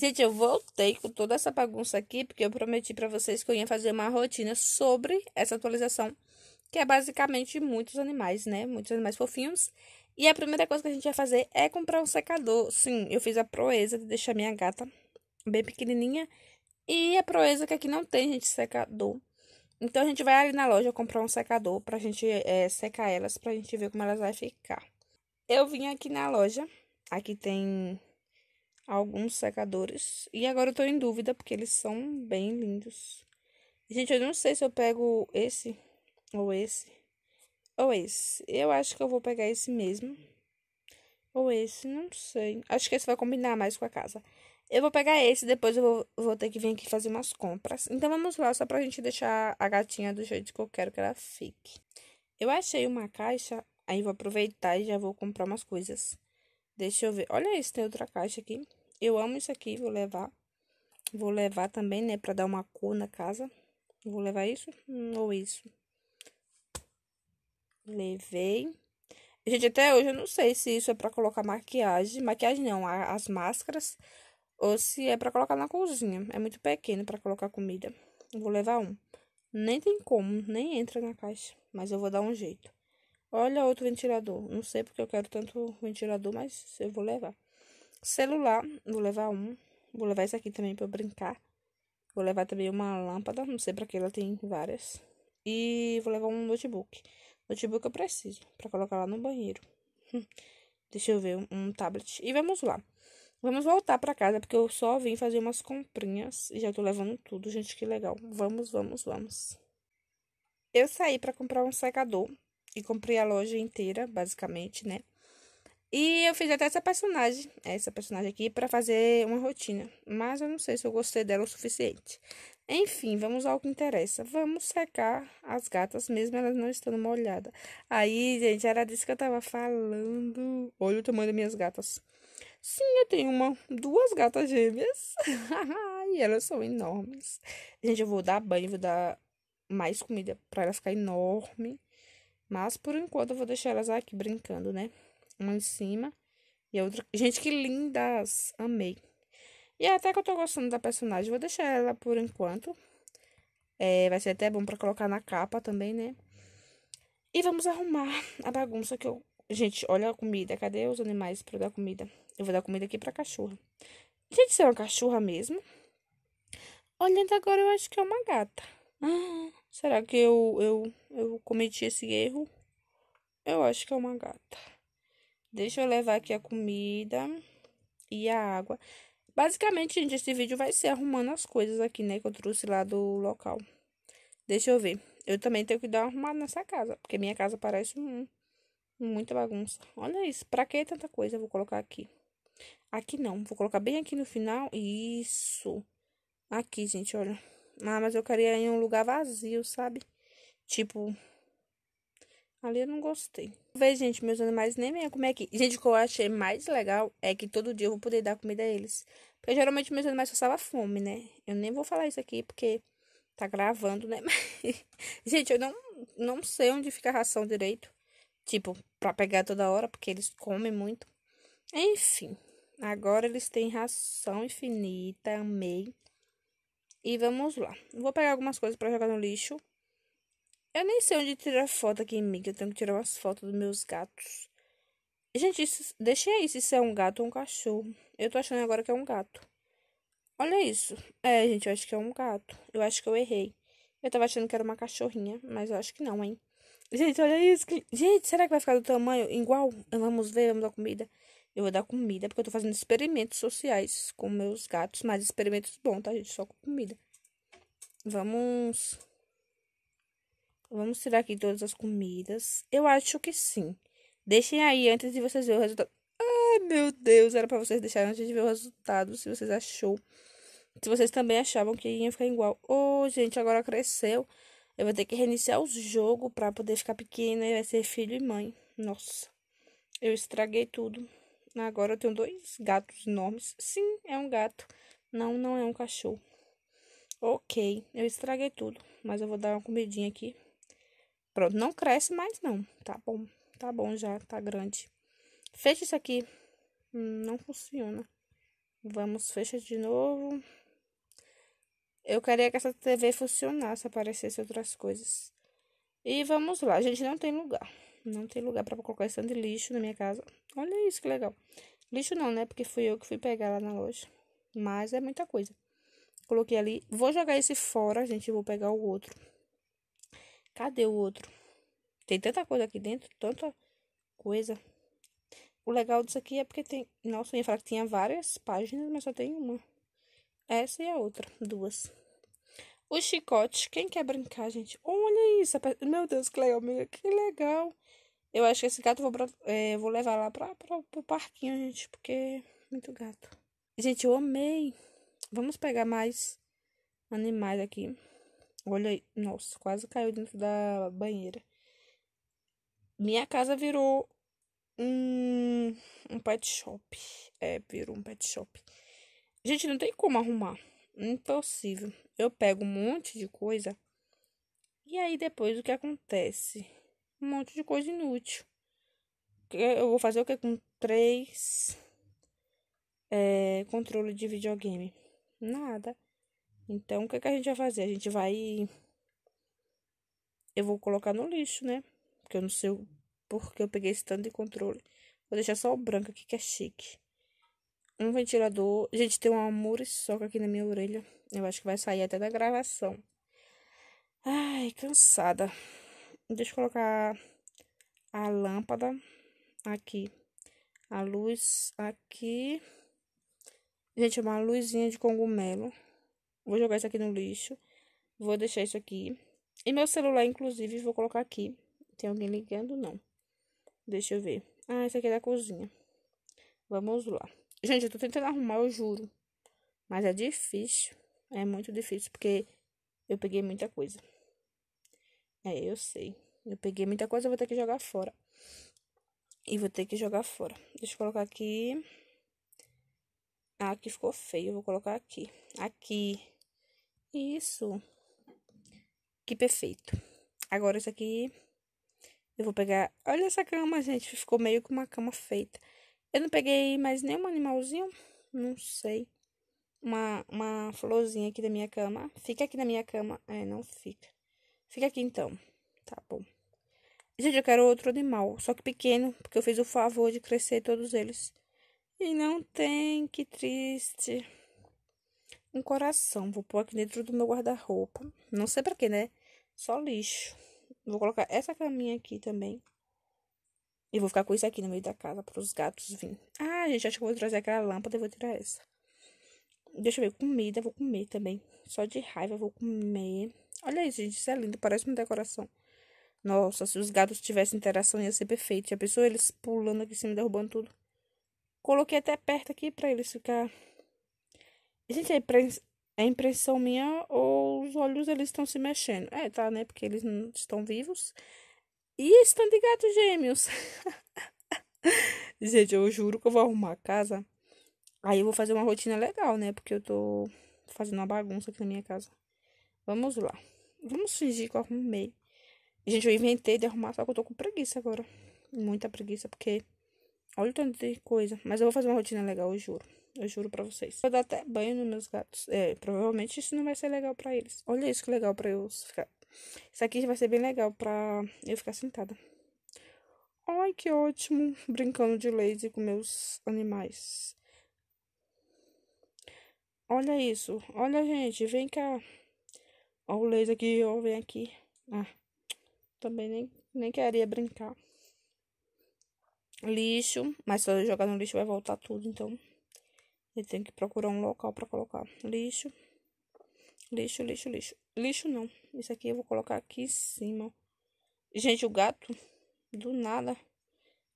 Gente, eu voltei com toda essa bagunça aqui, porque eu prometi para vocês que eu ia fazer uma rotina sobre essa atualização, que é basicamente muitos animais, né? Muitos animais fofinhos. E a primeira coisa que a gente vai fazer é comprar um secador. Sim, eu fiz a proeza de deixar minha gata bem pequenininha. E a proeza que aqui não tem, gente, secador. Então, a gente vai ali na loja comprar um secador pra gente é, secar elas, pra gente ver como elas vai ficar. Eu vim aqui na loja. Aqui tem alguns secadores. E agora eu tô em dúvida, porque eles são bem lindos. Gente, eu não sei se eu pego esse, ou esse, ou esse. Eu acho que eu vou pegar esse mesmo. Ou esse, não sei. Acho que esse vai combinar mais com a casa. Eu vou pegar esse, depois eu vou, vou ter que vir aqui fazer umas compras. Então vamos lá, só pra gente deixar a gatinha do jeito que eu quero que ela fique. Eu achei uma caixa, aí vou aproveitar e já vou comprar umas coisas. Deixa eu ver. Olha isso, tem outra caixa aqui. Eu amo isso aqui, vou levar. Vou levar também, né, pra dar uma cor na casa. Vou levar isso hum, ou isso. Levei. Gente, até hoje eu não sei se isso é para colocar maquiagem. Maquiagem não, as máscaras. Ou se é para colocar na cozinha. É muito pequeno para colocar comida. vou levar um. Nem tem como, nem entra na caixa. Mas eu vou dar um jeito. Olha outro ventilador. Não sei porque eu quero tanto ventilador, mas eu vou levar. Celular, vou levar um. Vou levar esse aqui também para brincar. Vou levar também uma lâmpada, não sei para que ela tem várias. E vou levar um notebook. Notebook eu preciso para colocar lá no banheiro. Hum, deixa eu ver um tablet. E vamos lá. Vamos voltar para casa porque eu só vim fazer umas comprinhas e já tô levando tudo, gente, que legal. Vamos, vamos, vamos. Eu saí para comprar um secador e comprei a loja inteira, basicamente, né? E eu fiz até essa personagem, essa personagem aqui, para fazer uma rotina. Mas eu não sei se eu gostei dela o suficiente. Enfim, vamos ao que interessa. Vamos secar as gatas, mesmo elas não estando molhadas. Aí, gente, era disso que eu tava falando. Olha o tamanho das minhas gatas. Sim, eu tenho uma, duas gatas gêmeas. e elas são enormes. Gente, eu vou dar banho, vou dar mais comida para elas ficar enorme. Mas por enquanto eu vou deixar elas aqui brincando, né? Uma em cima e a outra. Gente, que lindas! Amei. E é até que eu tô gostando da personagem. Vou deixar ela por enquanto. É, vai ser até bom para colocar na capa também, né? E vamos arrumar a bagunça que eu. Gente, olha a comida. Cadê os animais para dar comida? Eu vou dar comida aqui pra cachorra. Gente, isso é uma cachorra mesmo? Olhando agora, eu acho que é uma gata. Ah, será que eu, eu, eu cometi esse erro? Eu acho que é uma gata. Deixa eu levar aqui a comida e a água. Basicamente, gente, esse vídeo vai ser arrumando as coisas aqui, né? Que eu trouxe lá do local. Deixa eu ver. Eu também tenho que dar uma arrumada nessa casa. Porque minha casa parece um, muita bagunça. Olha isso. Pra que tanta coisa? Eu vou colocar aqui. Aqui não. Vou colocar bem aqui no final. Isso. Aqui, gente, olha. Ah, mas eu queria ir em um lugar vazio, sabe? Tipo, Ali eu não gostei. Vê, gente, meus animais nem venham comer aqui. Gente, o que eu achei mais legal é que todo dia eu vou poder dar comida a eles. Porque geralmente meus animais passavam fome, né? Eu nem vou falar isso aqui porque tá gravando, né? Mas, gente, eu não, não sei onde fica a ração direito. Tipo, pra pegar toda hora, porque eles comem muito. Enfim, agora eles têm ração infinita, amei. E vamos lá. Vou pegar algumas coisas para jogar no lixo. Eu nem sei onde tirar foto aqui em mim, que eu tenho que tirar umas fotos dos meus gatos. Gente, isso, aí se isso é um gato ou um cachorro. Eu tô achando agora que é um gato. Olha isso. É, gente, eu acho que é um gato. Eu acho que eu errei. Eu tava achando que era uma cachorrinha, mas eu acho que não, hein? Gente, olha isso. Gente, será que vai ficar do tamanho igual? Vamos ver, vamos dar comida. Eu vou dar comida, porque eu tô fazendo experimentos sociais com meus gatos, mas experimentos bons, tá, gente? Só com comida. Vamos Vamos tirar aqui todas as comidas. Eu acho que sim. Deixem aí antes de vocês verem o resultado. Ai, meu Deus, era para vocês deixarem antes de ver o resultado, se vocês achou. Se vocês também achavam que ia ficar igual. Ô, oh, gente, agora cresceu. Eu vou ter que reiniciar o jogo para poder ficar pequena e vai ser filho e mãe. Nossa, eu estraguei tudo. Agora eu tenho dois gatos enormes. Sim, é um gato. Não, não é um cachorro. Ok, eu estraguei tudo. Mas eu vou dar uma comidinha aqui Pronto, não cresce mais não. Tá bom, tá bom já, tá grande. Fecha isso aqui. Hum, não funciona. Vamos, fecha de novo. Eu queria que essa TV funcionasse, aparecesse outras coisas. E vamos lá, a gente não tem lugar. Não tem lugar para colocar esse tanto de lixo na minha casa. Olha isso, que legal. Lixo não, né? Porque fui eu que fui pegar lá na loja. Mas é muita coisa. Coloquei ali. Vou jogar esse fora, gente. Vou pegar o outro. Cadê o outro? Tem tanta coisa aqui dentro, tanta coisa. O legal disso aqui é porque tem. Nossa, eu ia falar que tinha várias páginas, mas só tem uma. Essa e a outra, duas. O chicote, quem quer brincar, gente? Olha isso! Meu Deus, Cleomega, que legal! Eu acho que esse gato eu vou, é, vou levar lá pra, pra, pro parquinho, gente, porque é muito gato. Gente, eu amei! Vamos pegar mais animais aqui. Olha aí, nossa, quase caiu dentro da banheira. Minha casa virou um, um pet shop. É, virou um pet shop. Gente, não tem como arrumar. Impossível. Eu pego um monte de coisa. E aí depois o que acontece? Um monte de coisa inútil. Eu vou fazer o que com três é, controle de videogame? Nada. Então, o que, é que a gente vai fazer? A gente vai. Eu vou colocar no lixo, né? Porque eu não sei por porque eu peguei esse tanto de controle. Vou deixar só o branco aqui, que é chique. Um ventilador. Gente, tem uma muriçoca aqui na minha orelha. Eu acho que vai sair até da gravação. Ai, cansada. Deixa eu colocar a lâmpada aqui. A luz aqui. Gente, é uma luzinha de cogumelo. Vou jogar isso aqui no lixo. Vou deixar isso aqui. E meu celular, inclusive, vou colocar aqui. Tem alguém ligando? Não. Deixa eu ver. Ah, esse aqui é da cozinha. Vamos lá. Gente, eu tô tentando arrumar, eu juro. Mas é difícil. É muito difícil, porque eu peguei muita coisa. É, eu sei. Eu peguei muita coisa, eu vou ter que jogar fora. E vou ter que jogar fora. Deixa eu colocar aqui. Ah, aqui ficou feio. Eu vou colocar aqui. Aqui. Isso. Que perfeito. Agora isso aqui eu vou pegar. Olha essa cama, gente. Ficou meio que uma cama feita. Eu não peguei mais nenhum animalzinho. Não sei. Uma, uma florzinha aqui da minha cama. Fica aqui na minha cama. É, não fica. Fica aqui então. Tá bom. Gente, eu quero outro animal. Só que pequeno. Porque eu fiz o favor de crescer todos eles. E não tem. Que triste um coração. Vou pôr aqui dentro do meu guarda-roupa. Não sei pra quê, né? Só lixo. Vou colocar essa caminha aqui também. E vou ficar com isso aqui no meio da casa para os gatos virem. Ah, gente, acho que eu vou trazer aquela lâmpada e vou tirar essa. Deixa eu ver, comida, vou comer também. Só de raiva vou comer. Olha isso, gente, isso é lindo, parece uma decoração. Nossa, se os gatos tivessem interação ia ser perfeito. Já pensou eles pulando aqui em cima, derrubando tudo? Coloquei até perto aqui para eles ficar Gente, é impressão minha ou os olhos eles estão se mexendo? É, tá, né? Porque eles não estão vivos. E estão de gatos gêmeos. Gente, eu juro que eu vou arrumar a casa. Aí eu vou fazer uma rotina legal, né? Porque eu tô fazendo uma bagunça aqui na minha casa. Vamos lá. Vamos fingir que eu arrumei. Gente, eu inventei de arrumar, só que eu tô com preguiça agora. Muita preguiça, porque. Olha o tanto de coisa. Mas eu vou fazer uma rotina legal, eu juro. Eu juro pra vocês. Vou dar até banho nos meus gatos. É, provavelmente isso não vai ser legal pra eles. Olha isso que legal pra eu ficar. Isso aqui vai ser bem legal pra eu ficar sentada. Ai, que ótimo. Brincando de laser com meus animais. Olha isso. Olha, gente. Vem cá. Ó o laser aqui. Ó, vem aqui. Ah, também nem, nem queria brincar lixo, mas se eu jogar no lixo vai voltar tudo, então ele tem que procurar um local para colocar lixo. Lixo, lixo, lixo. Lixo não. Isso aqui eu vou colocar aqui em cima. Gente, o gato do nada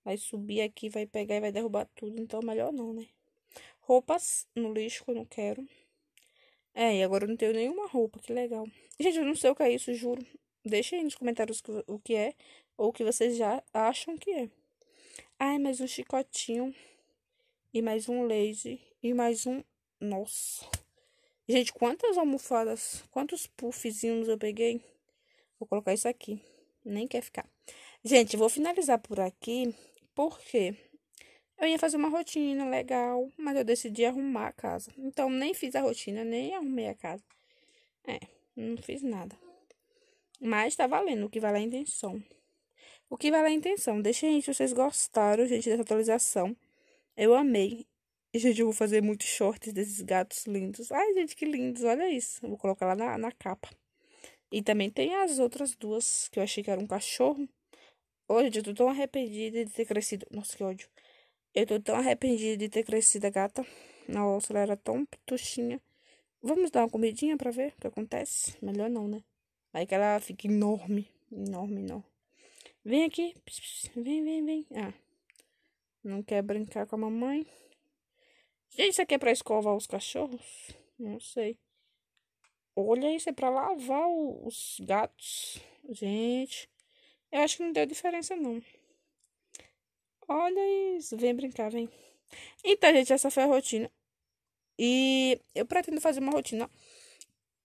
vai subir aqui, vai pegar e vai derrubar tudo. Então, melhor não, né? Roupas no lixo que eu não quero. É, e agora eu não tenho nenhuma roupa, que legal. Gente, eu não sei o que é isso, juro. Deixa aí nos comentários o que é ou o que vocês já acham que é. Ai, mais um chicotinho e mais um laser e mais um. Nossa. Gente, quantas almofadas, quantos puffzinhos eu peguei? Vou colocar isso aqui. Nem quer ficar. Gente, vou finalizar por aqui. Porque eu ia fazer uma rotina legal, mas eu decidi arrumar a casa. Então, nem fiz a rotina, nem arrumei a casa. É, não fiz nada. Mas tá valendo o que vale a intenção. O que vale a intenção? Deixem aí se vocês gostaram, gente, dessa atualização. Eu amei. E, gente, eu vou fazer muitos shorts desses gatos lindos. Ai, gente, que lindos, olha isso. Eu vou colocar lá na, na capa. E também tem as outras duas, que eu achei que era um cachorro. Hoje eu tô tão arrependida de ter crescido. Nossa, que ódio. Eu tô tão arrependida de ter crescido a gata. Nossa, ela era tão pituxinha. Vamos dar uma comidinha pra ver o que acontece? Melhor não, né? aí que ela fica enorme. Enorme, não. Vem aqui. Vem, vem, vem. Ah. Não quer brincar com a mamãe? Gente, isso aqui é pra escovar os cachorros? Não sei. Olha, isso é pra lavar os gatos. Gente, eu acho que não deu diferença, não. Olha isso. Vem brincar, vem. Então, gente, essa foi a rotina. E eu pretendo fazer uma rotina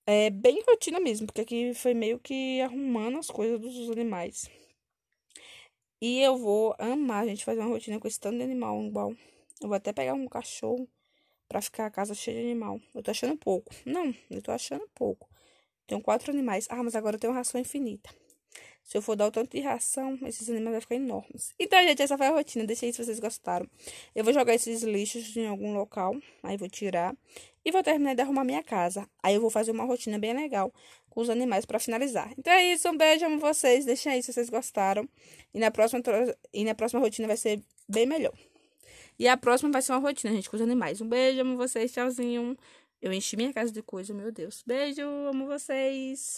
é, bem rotina mesmo, porque aqui foi meio que arrumando as coisas dos animais. E eu vou amar, gente, fazer uma rotina com esse tanto de animal igual. Eu vou até pegar um cachorro para ficar a casa cheia de animal. Eu tô achando pouco. Não, eu tô achando pouco. Tenho quatro animais. Ah, mas agora eu tenho ração infinita. Se eu for dar o tanto de ração, esses animais vão ficar enormes. Então, gente, essa foi a rotina. Deixa aí se vocês gostaram. Eu vou jogar esses lixos em algum local. Aí vou tirar. E vou terminar de arrumar minha casa. Aí eu vou fazer uma rotina bem legal com os animais para finalizar. Então é isso. Um beijo, amo vocês. Deixa aí se vocês gostaram. E na próxima, e na próxima rotina vai ser bem melhor. E a próxima vai ser uma rotina, gente, com os animais. Um beijo, amo vocês, tchauzinho. Eu enchi minha casa de coisa, meu Deus. Beijo, amo vocês.